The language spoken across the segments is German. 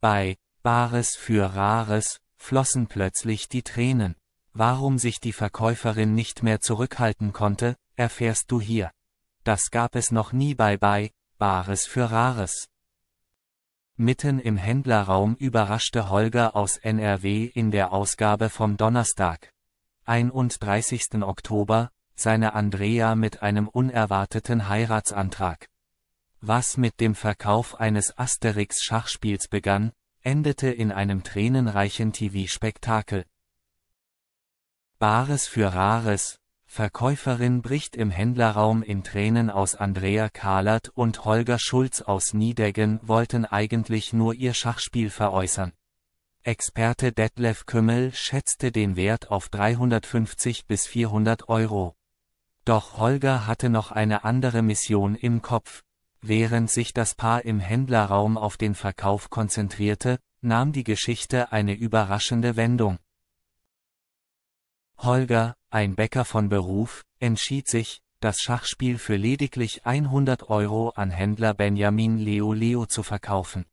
Bei Bares für Rares flossen plötzlich die Tränen. Warum sich die Verkäuferin nicht mehr zurückhalten konnte, erfährst du hier. Das gab es noch nie bei bei Bares für Rares. Mitten im Händlerraum überraschte Holger aus NRW in der Ausgabe vom Donnerstag, 31. Oktober, seine Andrea mit einem unerwarteten Heiratsantrag. Was mit dem Verkauf eines Asterix-Schachspiels begann, endete in einem tränenreichen TV-Spektakel. Bares für Rares, Verkäuferin bricht im Händlerraum in Tränen aus Andrea Kahlert und Holger Schulz aus Niedeggen wollten eigentlich nur ihr Schachspiel veräußern. Experte Detlef Kümmel schätzte den Wert auf 350 bis 400 Euro. Doch Holger hatte noch eine andere Mission im Kopf. Während sich das Paar im Händlerraum auf den Verkauf konzentrierte, nahm die Geschichte eine überraschende Wendung. Holger, ein Bäcker von Beruf, entschied sich, das Schachspiel für lediglich 100 Euro an Händler Benjamin Leo Leo zu verkaufen.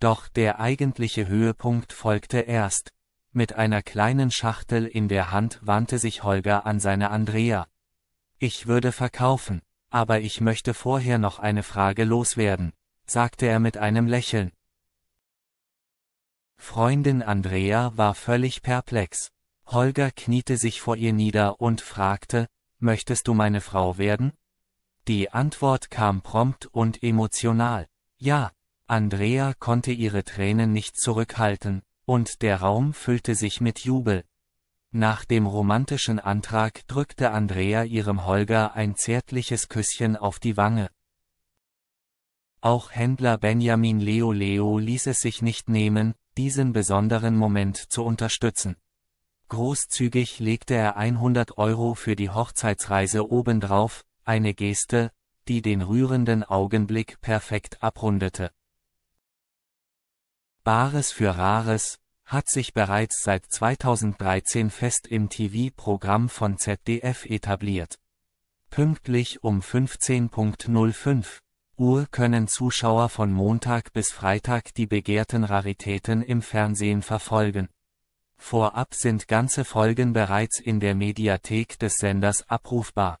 Doch der eigentliche Höhepunkt folgte erst. Mit einer kleinen Schachtel in der Hand wandte sich Holger an seine Andrea. Ich würde verkaufen aber ich möchte vorher noch eine Frage loswerden, sagte er mit einem Lächeln. Freundin Andrea war völlig perplex. Holger kniete sich vor ihr nieder und fragte, Möchtest du meine Frau werden? Die Antwort kam prompt und emotional. Ja, Andrea konnte ihre Tränen nicht zurückhalten, und der Raum füllte sich mit Jubel. Nach dem romantischen Antrag drückte Andrea ihrem Holger ein zärtliches Küsschen auf die Wange. Auch Händler Benjamin Leo Leo ließ es sich nicht nehmen, diesen besonderen Moment zu unterstützen. Großzügig legte er 100 Euro für die Hochzeitsreise obendrauf, eine Geste, die den rührenden Augenblick perfekt abrundete. Bares für Rares, hat sich bereits seit 2013 fest im TV-Programm von ZDF etabliert. Pünktlich um 15.05 Uhr können Zuschauer von Montag bis Freitag die begehrten Raritäten im Fernsehen verfolgen. Vorab sind ganze Folgen bereits in der Mediathek des Senders abrufbar.